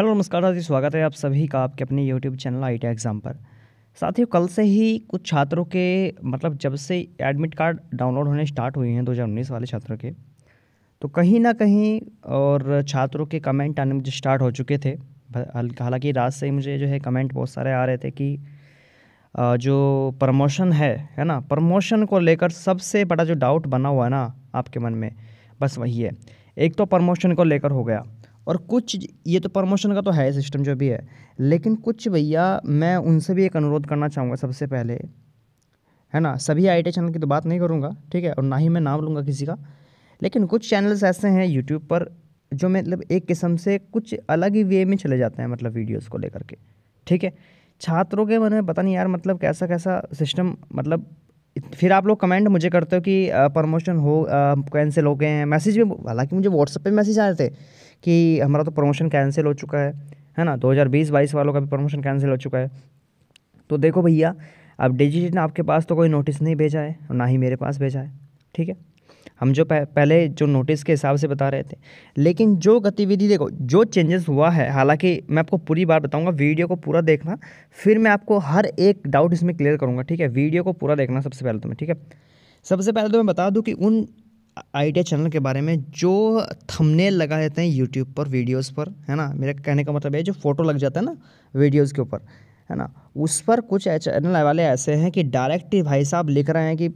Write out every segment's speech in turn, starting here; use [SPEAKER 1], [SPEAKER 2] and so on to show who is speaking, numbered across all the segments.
[SPEAKER 1] hello नमस्कार साथी स्वागत है आप सभी का आपके अपने YouTube channel I T exam पर साथियों कल से ही कुछ छात्रों के मतलब जब से एडमिट कार्ड डाउनलोड होने स्टार्ट हुए हैं 2019 वाले छात्रों के तो कहीं ना कहीं और छात्रों के कमेंट आने मुझे स्टार्ट हो चुके थे हालांकि रात से ही मुझे जो है कमेंट बहुत सारे आ रहे थे कि जो प्रमोशन है है ना प्रमोशन को लेकर सबसे बड़ा जो डाउट बना हुआ है ना आपके मन में बस वही है एक तो प्रमोशन को लेकर हो गया और कुछ ये तो प्रमोशन का तो है सिस्टम जो भी है लेकिन कुछ भैया मैं उनसे भी एक अनुरोध करना चाहूँगा सबसे पहले है ना सभी आई चैनल की तो बात नहीं करूँगा ठीक है और ना ही मैं नाम लूँगा किसी का लेकिन कुछ चैनल्स ऐसे हैं यूट्यूब पर जो मतलब एक किस्म से कुछ अलग ही वे में चले जाते हैं मतलब वीडियोस को लेकर के ठीक है छात्रों के मैंने पता नहीं यार मतलब कैसा कैसा सिस्टम मतलब फिर आप लोग कमेंट मुझे करते हो कि प्रमोशन हो कैंसिल हो गए हैं मैसेज भी हालांकि मुझे व्हाट्सएप पे मैसेज आ रहे थे कि हमारा तो प्रमोशन कैंसिल हो चुका है है ना 2020 हज़ार वालों का भी प्रमोशन कैंसिल हो चुका है तो देखो भैया अब डिजिट ने आपके पास तो कोई नोटिस नहीं भेजा है ना ही मेरे पास भेजा है ठीक है हम जो पहले जो नोटिस के हिसाब से बता रहे थे लेकिन जो गतिविधि देखो जो चेंजेस हुआ है हालांकि मैं आपको पूरी बार बताऊंगा वीडियो को पूरा देखना फिर मैं आपको हर एक डाउट इसमें क्लियर करूंगा ठीक है वीडियो को पूरा देखना सबसे पहले तो मैं ठीक है सबसे पहले तो मैं बता दूं कि उन आई चैनल के बारे में जो थंबनेल लगा देते हैं यूट्यूब पर वीडियोस पर है ना मेरा कहने का मतलब है जो फ़ोटो लग जाता है ना वीडियोस के ऊपर है ना उस पर कुछ चैनल वाले ऐसे हैं कि डायरेक्ट ही भाई साहब लिख रहे हैं कि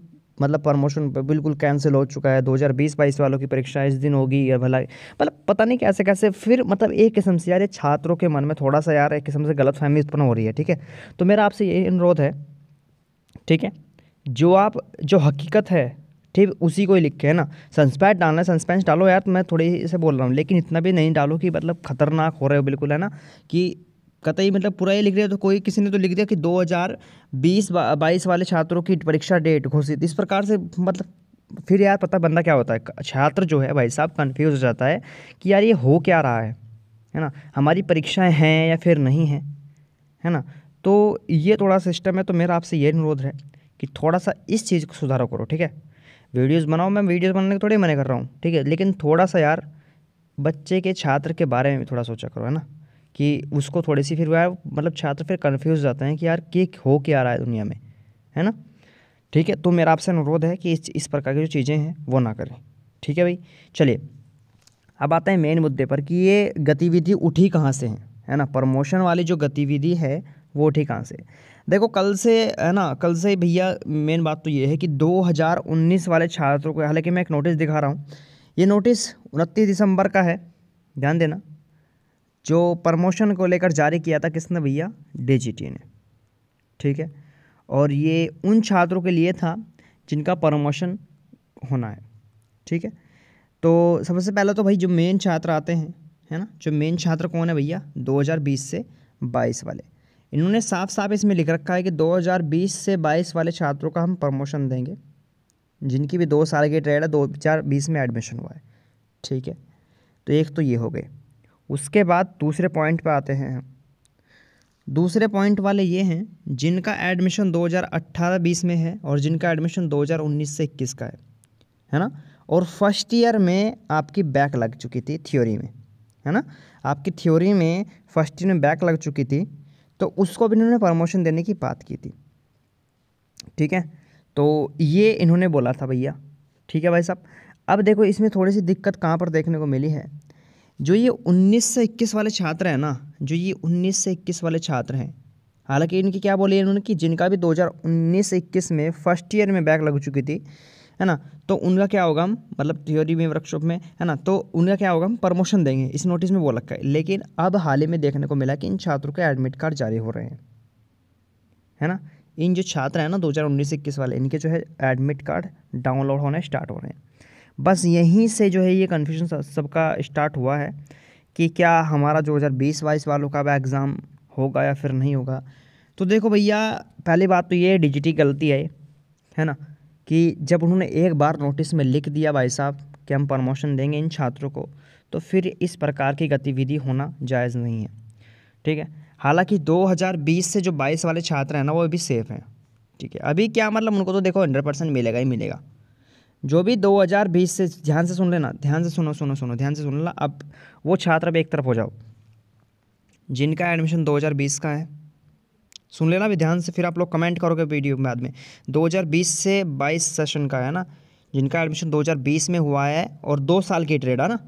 [SPEAKER 1] मतलब प्रमोशन बिल्कुल कैंसिल हो चुका है दो हज़ार वालों की परीक्षा इस दिन होगी या भला मतलब पता नहीं कैसे कैसे फिर मतलब एक किस्म से यार ये छात्रों के मन में थोड़ा सा यार एक किस्म से गलत फहमी उत्पन्न हो रही है ठीक है तो मेरा आपसे ये अनुरोध है ठीक है जो आप जो हकीकत है ठीक उसी को ही लिखे है ना सस्पेंस डालना है सस्पेंस डालो यार तो मैं थोड़ी से बोल रहा हूँ लेकिन इतना भी नहीं डालो कि मतलब खतरनाक हो रहे हो बिल्कुल है ना कि कतई मतलब पूरा ये लिख रहे हो तो कोई किसी ने तो लिख दिया कि 2020 बाईस वाले छात्रों की परीक्षा डेट घोषित इस प्रकार से मतलब फिर यार पता बंदा क्या होता है छात्र जो है भाई साहब कन्फ्यूज़ हो जाता है कि यार ये हो क्या रहा है है ना हमारी परीक्षाएँ हैं या फिर नहीं हैं है ना तो ये थोड़ा सिस्टम है तो मेरा आपसे ये अनुरोध है कि थोड़ा सा इस चीज़ को सुधारो करो ठीक है वीडियोस बनाओ मैं वीडियोस बनाने के थोड़ी मना कर रहा हूँ ठीक है लेकिन थोड़ा सा यार बच्चे के छात्र के बारे में थोड़ा सोचा करो है ना कि उसको थोड़ी सी फिर वह मतलब छात्र फिर कन्फ्यूज जाते हैं कि यार ये हो क्या रहा है दुनिया में है ना ठीक है तो मेरा आपसे अनुरोध है कि इस इस प्रकार की जो चीज़ें हैं वो ना करें ठीक है भाई चलिए अब आते हैं मेन मुद्दे पर कि ये गतिविधि उठी कहाँ से है ना प्रमोशन वाली जो गतिविधि है वो ठीक कहाँ से देखो कल से है ना कल से भैया मेन बात तो ये है कि 2019 वाले छात्रों को हालांकि मैं एक नोटिस दिखा रहा हूँ ये नोटिस उनतीस दिसंबर का है ध्यान देना जो प्रमोशन को लेकर जारी किया था किसने भैया डीजीटी ने ठीक है और ये उन छात्रों के लिए था जिनका प्रमोशन होना है ठीक है तो सबसे पहले तो भाई जो मेन छात्र आते हैं है ना जो मेन छात्र कौन है भैया 2020 से 22 वाले इन्होंने साफ साफ इसमें लिख रखा है कि 2020 से 22 वाले छात्रों का हम प्रमोशन देंगे जिनकी भी दो साल की ट्रेड है दो हजार बीस में एडमिशन हुआ है ठीक है तो एक तो ये हो गए उसके बाद दूसरे पॉइंट पर आते हैं हम दूसरे पॉइंट वाले ये हैं जिनका एडमिशन 2018-20 में है और जिनका एडमिशन 2019 से 21 का है है ना और फर्स्ट ईयर में आपकी बैक लग चुकी थी थ्योरी में है ना आपकी थ्योरी में फर्स्ट ईयर में बैक लग चुकी थी तो उसको भी इन्होंने प्रमोशन देने की बात की थी ठीक है तो ये इन्होंने बोला था भैया ठीक है भाई साहब अब देखो इसमें थोड़ी सी दिक्कत कहाँ पर देखने को मिली है जो ये उन्नीस से इक्कीस वाले छात्र हैं ना जो ये उन्नीस से इक्कीस वाले छात्र हैं हालांकि इनकी क्या बोली इन्होंने कि जिनका भी 2019 हज़ार में फर्स्ट ईयर में बैक लग चुकी थी है ना तो उनका क्या होगा हम मतलब थ्योरी में वर्कशॉप में है ना तो उनका क्या होगा हम प्रमोशन देंगे इस नोटिस में वो रखा है लेकिन अब हाल ही में देखने को मिला कि इन छात्रों के एडमिट कार्ड जारी हो रहे हैं है ना इन जो छात्र हैं ना दो हज़ार उन्नीस इक्कीस वाले इनके जो है एडमिट कार्ड डाउनलोड होने स्टार्ट हो रहे हैं बस यहीं से जो है ये कन्फ्यूजन सबका स्टार्ट हुआ है कि क्या हमारा जो हज़ार बीस बाईस वालों का एग्ज़ाम होगा या फिर नहीं होगा तो देखो भैया पहली बात तो ये डिजिटी गलती है है ना कि जब उन्होंने एक बार नोटिस में लिख दिया भाई साहब कि हम प्रमोशन देंगे इन छात्रों को तो फिर इस प्रकार की गतिविधि होना जायज़ नहीं है ठीक है हालांकि 2020 से जो 22 वाले छात्र हैं ना वो अभी सेफ़ हैं ठीक है अभी क्या मतलब उनको तो देखो हंड्रेड परसेंट मिलेगा ही मिलेगा जो भी 2020 से ध्यान से सुन लेना ध्यान से सुनो सुनो सुनो ध्यान से सुन लेना अब वो छात्र अब एक तरफ हो जाओ जिनका एडमिशन 2020 का है सुन लेना भी ध्यान से फिर आप लोग कमेंट करोगे वीडियो में बाद में 2020 से 22 सेशन का है ना जिनका एडमिशन 2020 में हुआ है और दो साल की ट्रेड है ना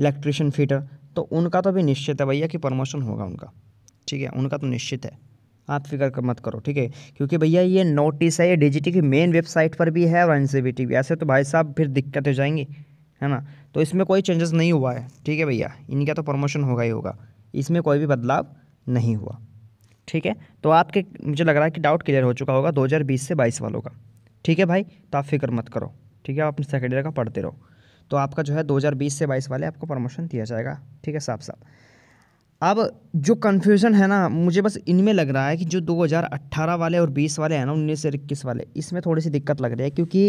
[SPEAKER 1] इलेक्ट्रिशियन फीटर तो उनका तो भी निश्चित है भैया कि प्रमोशन होगा उनका ठीक है उनका तो निश्चित है आप फिक्र कर मत करो ठीक है क्योंकि भैया ये नोटिस है ये डीजीटी की मेन वेबसाइट पर भी है और एन भी ऐसे तो भाई साहब फिर दिक्कत हो जाएंगी है ना तो इसमें कोई चेंजेस नहीं हुआ है ठीक है भैया इनका तो प्रमोशन होगा ही होगा इसमें कोई भी बदलाव नहीं हुआ ठीक है तो आपके मुझे लग रहा है कि डाउट क्लियर हो चुका होगा 2020 से 22 वालों का ठीक है भाई तो आप फिक्र मत करो ठीक है आप अपने सेकेंड ईयर का पढ़ते रहो तो आपका जो है 2020 से 22 वाले आपको प्रमोशन दिया जाएगा ठीक है साफ साफ अब जो कन्फ्यूज़न है ना मुझे बस इनमें लग रहा है कि जो अट्ठारह वाले और बीस वाले हैं ना उन्नीस से इक्कीस वाले इसमें थोड़ी सी दिक्कत लग रही है क्योंकि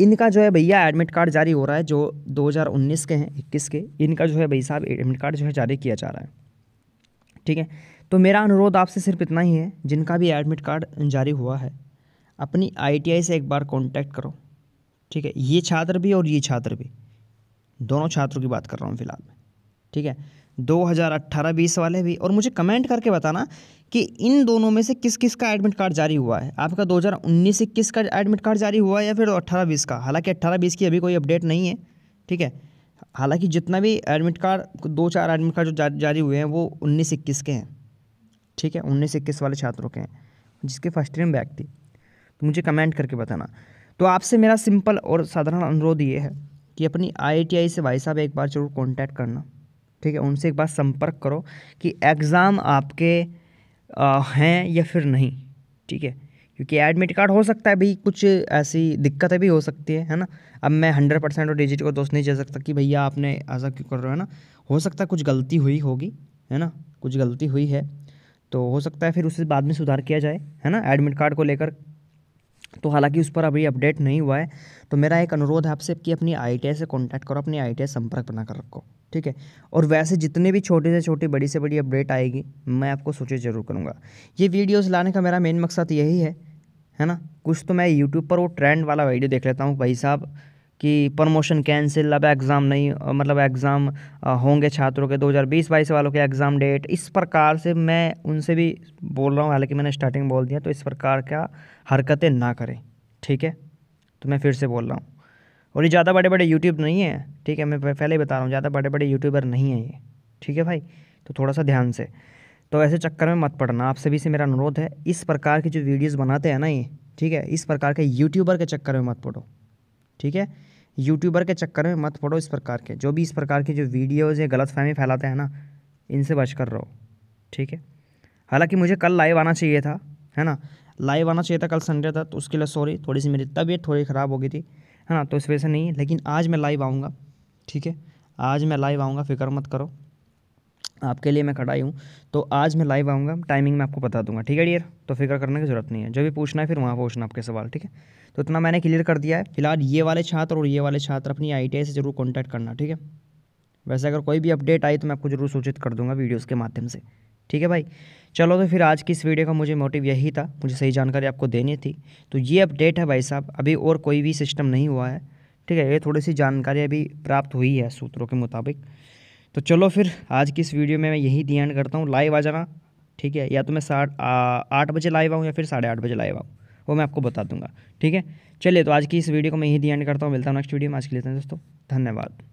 [SPEAKER 1] इनका जो है भैया एडमिट कार्ड जारी हो रहा है जो 2019 के हैं इक्कीस के इनका जो है भैया साहब एडमिट कार्ड जो है जारी किया जा रहा है ठीक है तो मेरा अनुरोध आपसे सिर्फ इतना ही है जिनका भी एडमिट कार्ड जारी हुआ है अपनी आईटीआई से एक बार कांटेक्ट करो ठीक है ये छात्र भी और ये छात्र भी दोनों छात्रों की बात कर रहा हूँ फिलहाल मैं ठीक है 2018-20 वाले भी और मुझे कमेंट करके बताना कि इन दोनों में से किस किस का एडमिट कार्ड जारी हुआ है आपका 2019 से किस का एडमिट कार्ड जारी हुआ है या फिर 18-20 का हालांकि 18-20 की अभी कोई अपडेट नहीं है ठीक है हालांकि जितना भी एडमिट कार्ड दो चार एडमिट कार्ड जो जारी हुए हैं वो उन्नीस इक्कीस के हैं ठीक है उन्नीस इक्कीस वाले छात्रों के हैं जिसके फर्स्ट ईयर में बैक थी तो मुझे कमेंट करके बताना तो आपसे मेरा सिंपल और साधारण अनुरोध ये है कि अपनी आई से भाई साहब एक बार जरूर कॉन्टैक्ट करना ठीक है उनसे एक बार संपर्क करो कि एग्ज़ाम आपके हैं या फिर नहीं ठीक है क्योंकि एडमिट कार्ड हो सकता है भाई कुछ ऐसी दिक्कतें भी हो सकती है है ना अब मैं हंड्रेड परसेंट और डिजिट को दोस्त नहीं जा सकता कि भैया आपने ऐसा क्यों कर रहे हो है ना हो सकता है कुछ गलती हुई होगी है ना कुछ गलती हुई है तो हो सकता है फिर उसे बाद में सुधार किया जाए है ना एडमिट कार्ड को लेकर तो हालांकि उस पर अभी अपडेट नहीं हुआ है तो मेरा एक अनुरोध है आपसे कि अपनी आई से कॉन्टैक्ट करो अपनी आई संपर्क बना कर रखो ठीक है और वैसे जितने भी छोटे से छोटे बड़ी से बड़ी अपडेट आएगी मैं आपको सोचे ज़रूर करूँगा ये वीडियोस लाने का मेरा मेन मकसद यही है है ना कुछ तो मैं यूट्यूब पर वो ट्रेंड वाला वीडियो देख लेता हूँ भाई साहब कि प्रमोशन कैंसिल अब एग्ज़ाम नहीं मतलब एग्ज़ाम होंगे छात्रों के 2020 हज़ार वालों के एग्ज़ाम डेट इस प्रकार से मैं उनसे भी बोल रहा हूँ हालांकि मैंने स्टार्टिंग बोल दिया तो इस प्रकार का हरकतें ना करें ठीक है तो मैं फिर से बोल रहा हूँ और ये ज़्यादा बड़े बड़े यूट्यूब नहीं है ठीक है मैं पहले ही बता रहा हूँ ज़्यादा बड़े बड़े यूट्यूबर नहीं है ये ठीक है भाई तो थोड़ा सा ध्यान से तो ऐसे चक्कर में मत पड़ना आप सभी से मेरा अनुरोध है इस प्रकार की जो वीडियोज़ बनाते हैं ना ये ठीक है इस प्रकार के यूट्यूबर के चक्कर में मत पड़ो ठीक है यूट्यूबर के चक्कर में मत पड़ो इस प्रकार के जो भी इस प्रकार के जो वीडियोज़ या गलत फहमी फैलाते हैं ना इनसे बच कर रहो ठीक है हालांकि मुझे कल लाइव आना चाहिए था है ना लाइव आना चाहिए था कल संडे था तो उसके लिए सॉरी थोड़ी सी मेरी तबीयत थोड़ी ख़राब हो गई थी है ना तो इस वजह से नहीं लेकिन आज मैं लाइव आऊँगा ठीक है आज मैं लाइव आऊँगा फिक्र मत करो आपके लिए मैं खड़ा ही हूँ तो आज मैं लाइव आऊँगा टाइमिंग मैं आपको बता दूंगा ठीक है डियर तो फिक्र करने की जरूरत नहीं है जो भी पूछना है फिर वहाँ पूछना आपके सवाल ठीक है तो इतना मैंने क्लियर कर दिया है फिलहाल ये वाले छात्र और ये वाले छात्र अपनी आई से ज़रूर कॉन्टैक्ट करना ठीक है वैसे अगर कोई भी अपडेट आई तो मैं आपको जरूर सूचित कर दूँगा वीडियोज़ के माध्यम से ठीक है भाई चलो तो फिर आज की इस वीडियो का मुझे मोटिव यही था मुझे सही जानकारी आपको देनी थी तो ये अपडेट है भाई साहब अभी और कोई भी सिस्टम नहीं हुआ है ठीक है ये थोड़ी सी जानकारी अभी प्राप्त हुई है सूत्रों के मुताबिक तो चलो फिर आज की इस वीडियो में मैं यही दी एंड करता हूँ लाइव आ जाना ठीक है या तो मैं साठ आठ बजे लाइव आऊँ या फिर साढ़े आठ बजे लाइव आऊँ वो मैं आपको बता दूंगा ठीक है चलिए तो आज की इस वीडियो को मैं यही दी एंड करता हूँ मिलता हूँ नेक्स्ट वीडियो में आज के लिए दोस्तों धन्यवाद